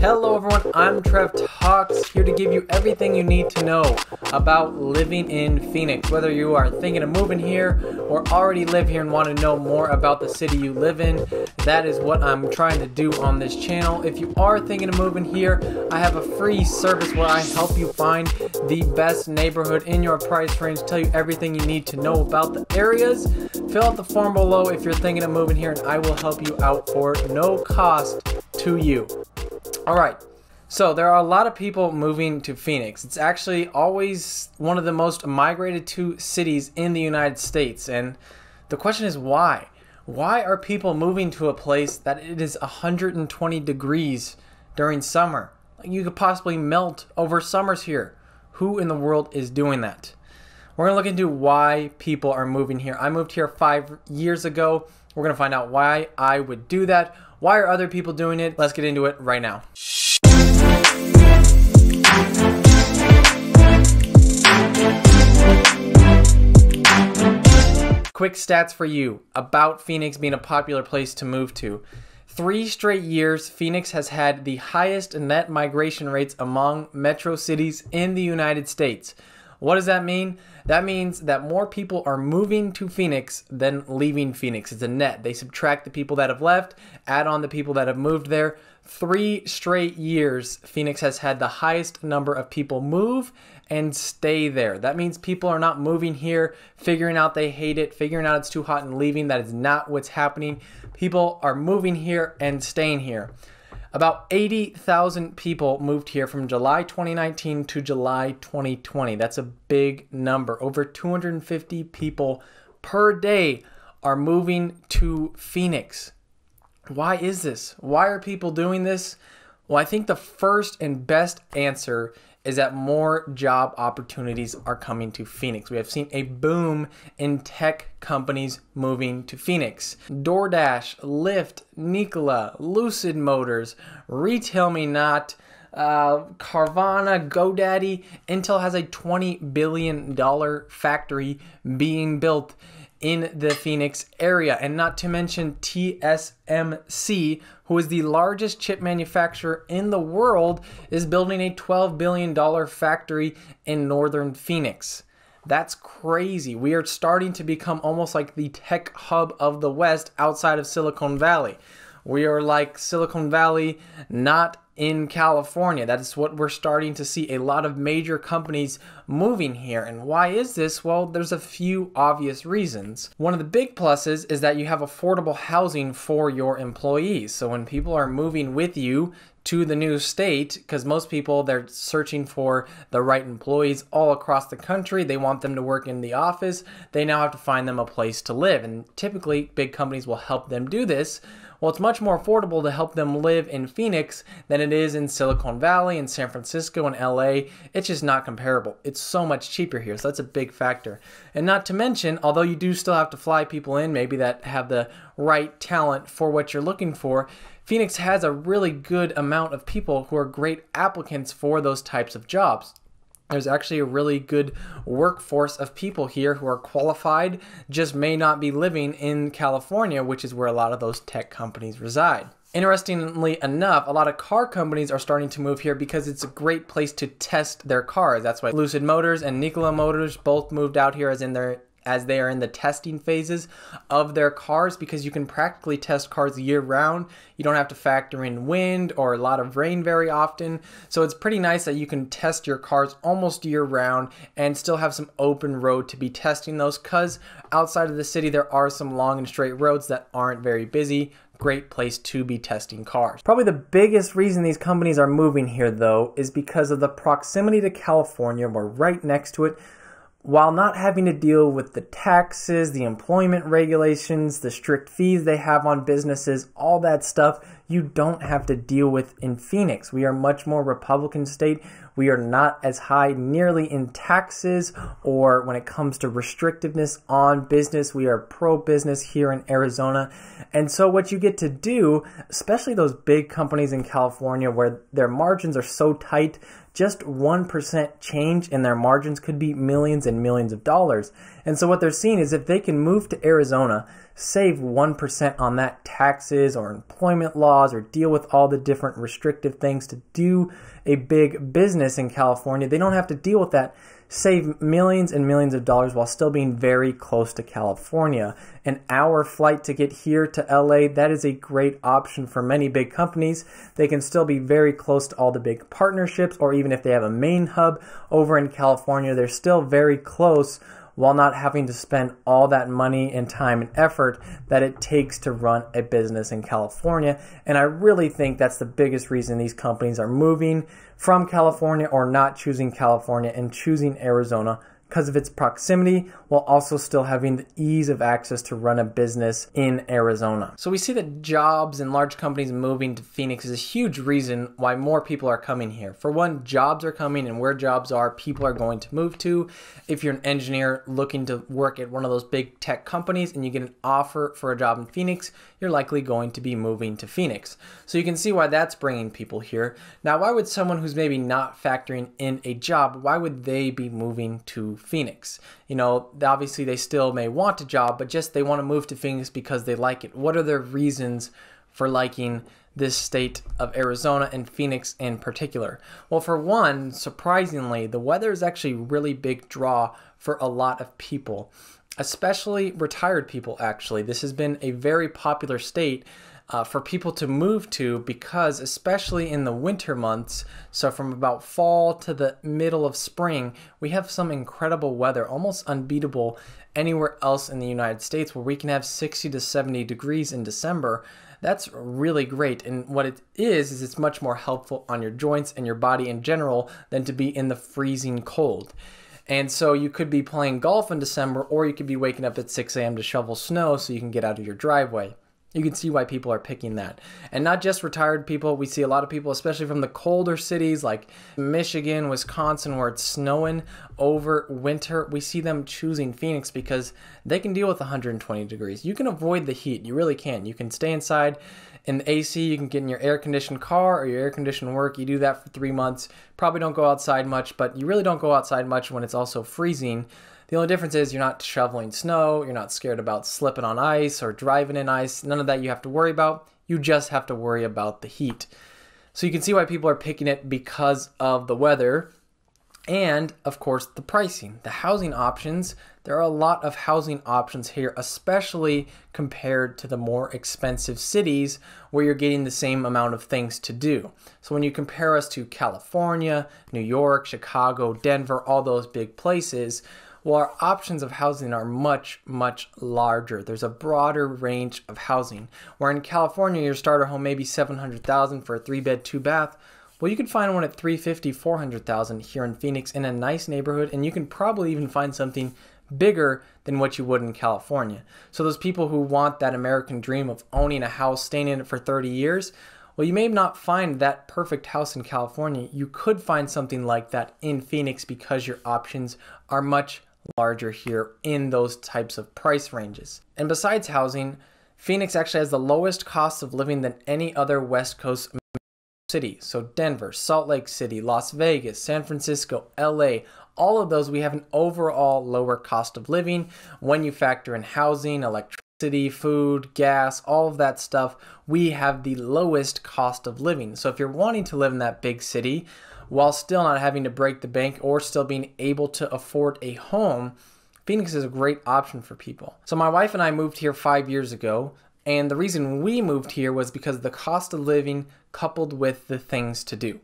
Hello everyone, I'm Trev Talks, here to give you everything you need to know about living in Phoenix. Whether you are thinking of moving here or already live here and want to know more about the city you live in, that is what I'm trying to do on this channel. If you are thinking of moving here, I have a free service where I help you find the best neighborhood in your price range, tell you everything you need to know about the areas. Fill out the form below if you're thinking of moving here and I will help you out for no cost to you. All right. So there are a lot of people moving to Phoenix. It's actually always one of the most migrated to cities in the United States. And the question is why? Why are people moving to a place that it is 120 degrees during summer? You could possibly melt over summers here. Who in the world is doing that? We're going to look into why people are moving here. I moved here five years ago. We're going to find out why I would do that. Why are other people doing it? Let's get into it right now. Quick stats for you about Phoenix being a popular place to move to. Three straight years, Phoenix has had the highest net migration rates among metro cities in the United States. What does that mean? That means that more people are moving to Phoenix than leaving Phoenix. It's a net. They subtract the people that have left, add on the people that have moved there. Three straight years, Phoenix has had the highest number of people move and stay there. That means people are not moving here, figuring out they hate it, figuring out it's too hot and leaving. That is not what's happening. People are moving here and staying here. About 80,000 people moved here from July 2019 to July 2020. That's a big number. Over 250 people per day are moving to Phoenix. Why is this? Why are people doing this? Well, I think the first and best answer is that more job opportunities are coming to Phoenix. We have seen a boom in tech companies moving to Phoenix. DoorDash, Lyft, Nikola, Lucid Motors, Retail Me Not, uh, Carvana, GoDaddy. Intel has a $20 billion factory being built in the Phoenix area, and not to mention TSMC, who is the largest chip manufacturer in the world, is building a $12 billion factory in northern Phoenix. That's crazy. We are starting to become almost like the tech hub of the West outside of Silicon Valley. We are like Silicon Valley, not in California. That's what we're starting to see a lot of major companies moving here. And why is this? Well, there's a few obvious reasons. One of the big pluses is that you have affordable housing for your employees. So when people are moving with you to the new state, because most people they're searching for the right employees all across the country. They want them to work in the office. They now have to find them a place to live. And typically big companies will help them do this well, it's much more affordable to help them live in Phoenix than it is in Silicon Valley, in San Francisco, in LA. It's just not comparable. It's so much cheaper here, so that's a big factor. And not to mention, although you do still have to fly people in, maybe that have the right talent for what you're looking for, Phoenix has a really good amount of people who are great applicants for those types of jobs there's actually a really good workforce of people here who are qualified, just may not be living in California, which is where a lot of those tech companies reside. Interestingly enough, a lot of car companies are starting to move here because it's a great place to test their cars. That's why Lucid Motors and Nikola Motors both moved out here as in their as they are in the testing phases of their cars because you can practically test cars year round. You don't have to factor in wind or a lot of rain very often. So it's pretty nice that you can test your cars almost year round and still have some open road to be testing those because outside of the city there are some long and straight roads that aren't very busy great place to be testing cars. Probably the biggest reason these companies are moving here though is because of the proximity to California. We're right next to it while not having to deal with the taxes, the employment regulations, the strict fees they have on businesses, all that stuff, you don't have to deal with in Phoenix. We are much more Republican state. We are not as high nearly in taxes or when it comes to restrictiveness on business. We are pro business here in Arizona. And so, what you get to do, especially those big companies in California where their margins are so tight, just 1% change in their margins could be millions and millions of dollars. And so what they're seeing is if they can move to Arizona, save 1% on that taxes or employment laws or deal with all the different restrictive things to do a big business in California, they don't have to deal with that save millions and millions of dollars while still being very close to California. An hour flight to get here to LA, that is a great option for many big companies. They can still be very close to all the big partnerships, or even if they have a main hub over in California, they're still very close while not having to spend all that money and time and effort that it takes to run a business in California. And I really think that's the biggest reason these companies are moving from California or not choosing California and choosing Arizona because of its proximity while also still having the ease of access to run a business in Arizona. So we see that jobs and large companies moving to Phoenix is a huge reason why more people are coming here. For one, jobs are coming and where jobs are, people are going to move to. If you're an engineer looking to work at one of those big tech companies and you get an offer for a job in Phoenix, you're likely going to be moving to Phoenix. So you can see why that's bringing people here. Now, why would someone who's maybe not factoring in a job, why would they be moving to Phoenix? You know, obviously they still may want a job, but just they want to move to Phoenix because they like it. What are their reasons for liking this state of Arizona and Phoenix in particular? Well, for one, surprisingly, the weather is actually a really big draw for a lot of people especially retired people, actually. This has been a very popular state uh, for people to move to because, especially in the winter months, so from about fall to the middle of spring, we have some incredible weather, almost unbeatable anywhere else in the United States, where we can have 60 to 70 degrees in December. That's really great. And what it is, is it's much more helpful on your joints and your body in general than to be in the freezing cold. And so you could be playing golf in December, or you could be waking up at 6 a.m. to shovel snow so you can get out of your driveway. You can see why people are picking that. And not just retired people, we see a lot of people, especially from the colder cities like Michigan, Wisconsin, where it's snowing over winter. We see them choosing Phoenix because they can deal with 120 degrees. You can avoid the heat, you really can. You can stay inside in the AC you can get in your air conditioned car or your air conditioned work. You do that for three months. Probably don't go outside much, but you really don't go outside much when it's also freezing. The only difference is you're not shoveling snow, you're not scared about slipping on ice or driving in ice. None of that you have to worry about. You just have to worry about the heat. So you can see why people are picking it because of the weather. And of course, the pricing, the housing options. There are a lot of housing options here, especially compared to the more expensive cities where you're getting the same amount of things to do. So when you compare us to California, New York, Chicago, Denver, all those big places, well, our options of housing are much, much larger. There's a broader range of housing. Where in California, your starter home may be 700,000 for a three bed, two bath. Well, you can find one at 350, 400,000 here in Phoenix in a nice neighborhood, and you can probably even find something bigger than what you would in California. So those people who want that American dream of owning a house, staying in it for 30 years, well, you may not find that perfect house in California. You could find something like that in Phoenix because your options are much larger here in those types of price ranges. And besides housing, Phoenix actually has the lowest cost of living than any other West Coast City. So Denver, Salt Lake City, Las Vegas, San Francisco, LA, all of those we have an overall lower cost of living when you factor in housing, electricity, food, gas, all of that stuff. We have the lowest cost of living. So if you're wanting to live in that big city while still not having to break the bank or still being able to afford a home, Phoenix is a great option for people. So my wife and I moved here five years ago. And the reason we moved here was because the cost of living coupled with the things to do.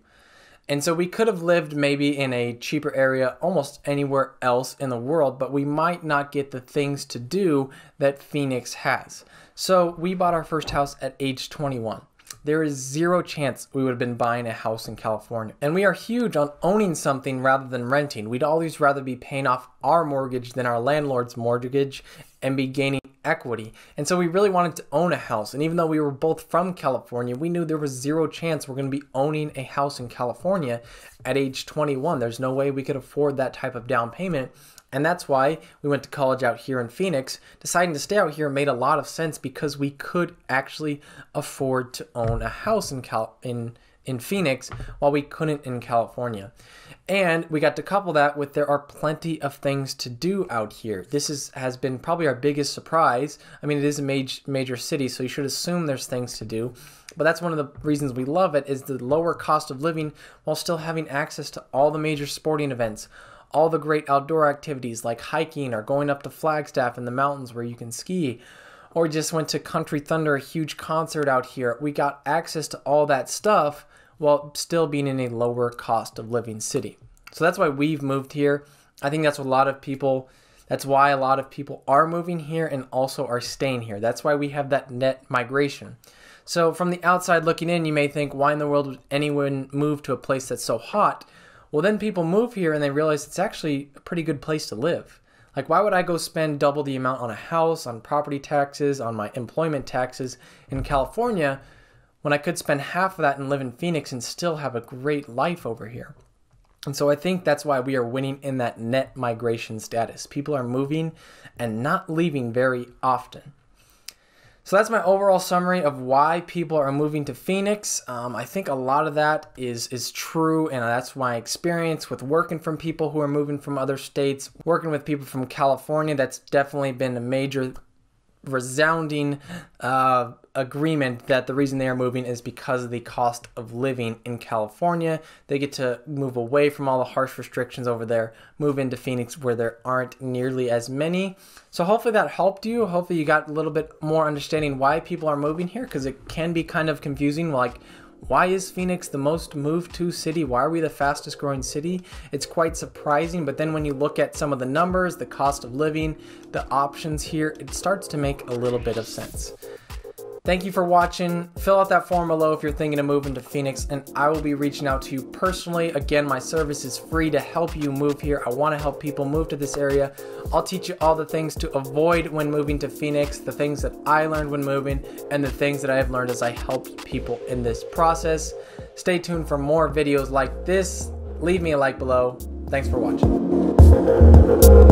And so we could have lived maybe in a cheaper area almost anywhere else in the world, but we might not get the things to do that Phoenix has. So we bought our first house at age 21. There is zero chance we would have been buying a house in California. And we are huge on owning something rather than renting. We'd always rather be paying off our mortgage than our landlord's mortgage and be gaining equity. And so we really wanted to own a house. And even though we were both from California, we knew there was zero chance we're going to be owning a house in California at age 21. There's no way we could afford that type of down payment. And that's why we went to college out here in Phoenix. Deciding to stay out here made a lot of sense because we could actually afford to own a house in Cal in in Phoenix while we couldn't in California. And we got to couple that with there are plenty of things to do out here. This is has been probably our biggest surprise. I mean, it is a major major city, so you should assume there's things to do. But that's one of the reasons we love it is the lower cost of living while still having access to all the major sporting events, all the great outdoor activities like hiking or going up to Flagstaff in the mountains where you can ski or just went to Country Thunder, a huge concert out here. We got access to all that stuff while still being in a lower cost of living city. So that's why we've moved here. I think that's a lot of people, that's why a lot of people are moving here and also are staying here. That's why we have that net migration. So from the outside looking in, you may think, why in the world would anyone move to a place that's so hot? Well, then people move here and they realize it's actually a pretty good place to live. Like, why would I go spend double the amount on a house, on property taxes, on my employment taxes in California when I could spend half of that and live in Phoenix and still have a great life over here? And so I think that's why we are winning in that net migration status. People are moving and not leaving very often. So that's my overall summary of why people are moving to Phoenix. Um, I think a lot of that is is true, and that's my experience with working from people who are moving from other states, working with people from California. That's definitely been a major, resounding uh, agreement that the reason they are moving is because of the cost of living in California. They get to move away from all the harsh restrictions over there, move into Phoenix where there aren't nearly as many. So hopefully that helped you. Hopefully you got a little bit more understanding why people are moving here because it can be kind of confusing like why is Phoenix the most moved to city? Why are we the fastest growing city? It's quite surprising, but then when you look at some of the numbers, the cost of living, the options here, it starts to make a little bit of sense. Thank you for watching. Fill out that form below if you're thinking of moving to Phoenix, and I will be reaching out to you personally. Again, my service is free to help you move here. I want to help people move to this area. I'll teach you all the things to avoid when moving to Phoenix, the things that I learned when moving, and the things that I have learned as I helped people in this process. Stay tuned for more videos like this. Leave me a like below. Thanks for watching.